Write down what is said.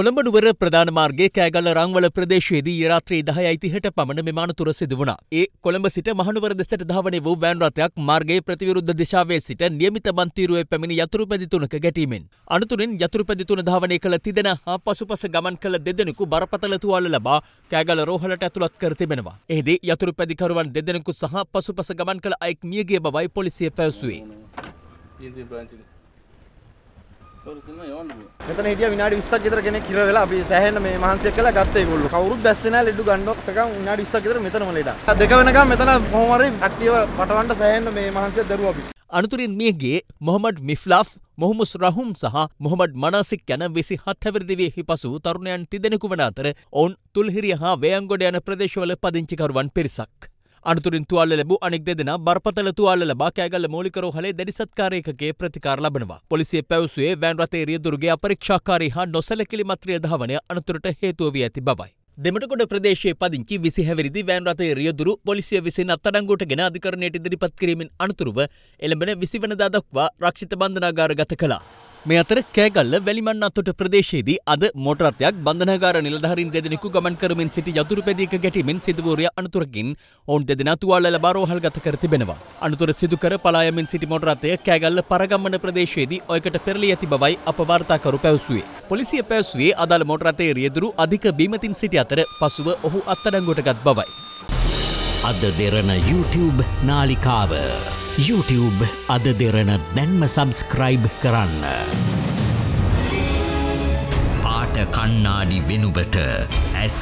කොළඹඩුවර ප්‍රධාන මාර්ගගේ කෑගල්ල රංවල ප්‍රදේශයේදී රාත්‍රී දහයයි තිහට පමණ මෙමානතුර සිදු වුණා. ඒ කොළඹ සිට මහනුවර දෙසට ධාවනය වූ වෑන් රථයක් මාර්ගයේ ප්‍රතිවිරුද්ධ දිශාවේ සිට නියමිත බන්තීරුවේ පැමිණි යතුරුපැදි තුනක ගැටීමෙන් අනතුරින් යතුරුපැදි තුන ධාවනය කළ තිදෙන හා පසුපස ගමන් කළ දෙදෙනෙකු බරපතල තුවාල ලබා කෑගල රෝහලට ඇතුළත් කර තිබෙනවා. එෙහිදී යතුරුපැදිකරුවන් දෙදෙනෙකු සහ පසුපස ගමන් කළ අයෙක් මියගිය බවයි පොලිසිය පැවසුවේ. මෙතන හිටිය විනාඩි 20ක් විතර කෙනෙක් කිර වෙලා අපි සෑහෙන මේ මහන්සිය කළා ගත්තේ ඒගොල්ලෝ. කවුරුත් බැස්සේ නැහැ ලෙඩු ගන්නවත් එකම් විනාඩි 20ක් විතර මෙතනම ලේඩා. දෙක වෙනකම් මෙතන කොහොම හරි කට්ටියව පටවන්න සෑහෙන මේ මහන්සිය දරුවා අපි. අනතුරින් මියගේ මොහමඩ් මිෆ්ලාෆ් මොහොමුස් රහුම් සහ මොහමඩ් මනාසික් යැන වෙසි හත් හැවරදිවයෙහි පසු තරුණයන් තිදෙනෙකු වන අතර ඔවුන් තුල්හිරිය හා වයංගොඩ යන ප්‍රදේශවල පදිංචිකරුවන් පිරිසක්. අනතුරින් තුවාල ලැබූ අනෙක් දෙදෙනා බරපතල තුවාල ලබා කෑගල්ල මූලික රෝහලේ දැඩි සත්කාරයකගේ ප්‍රතිකාර ලබනවා. පොලිසිය පැවසුවේ වෑන් රථයේ රියදුරුගේ අපරීක්ෂාකාරී හා නොසැලකිලිමත් රියධාවනය අනතුරට හේතුව වී ඇති බවයි. දෙමටකොට ප්‍රදේශයේ පදිංචි විසිහැවිරිදි වෑන් රථය රියදුරු පොලිසිය විසින් අත්තඩංගුවට ගෙන අධිකරණයට ඉදිරිපත් කිරීමෙන් අනතුරුව එළඹෙන විසිවනදා දක්වා රක්ෂිත බන්ධනාගාර ගත කළා. මේ අතර කෑගල්ල වැලිමන් අත්තොට ප්‍රදේශයේදී අද මෝටරත්යක් බන්ධනාගාර නිලධාරින් දෙදෙනෙකු ගමන් කරමින් සිටි යතුරු පැදියක ගැටීමෙන් සිදුවූරිය අනතුරකින් ඔවුන් දෙදෙනා තුවාල ලබා රෝහල් ගත කර තිබෙනවා. අනතුර සිදුකර පලායමින් සිටි මෝටරත්ය කෑගල්ල පරගම්මන ප්‍රදේශයේදී ඔයකට පෙරලී ඇති බවයි අප වාර්තාකරු පැවසුවේ. පොලිසිය පැවසුවේ අදාළ මොටර රථයේ රියදුරු අධික බීමතින් සිටි අතර පසුව ඔහු අත්අඩංගුවටගත් බවයි. අද දෙරන YouTube නාලිකාව YouTube අද දෙරන දැන්ම සබස්ක්‍රයිබ් කරන්න. පාට කන්නාඩි වෙනුබට ඇස්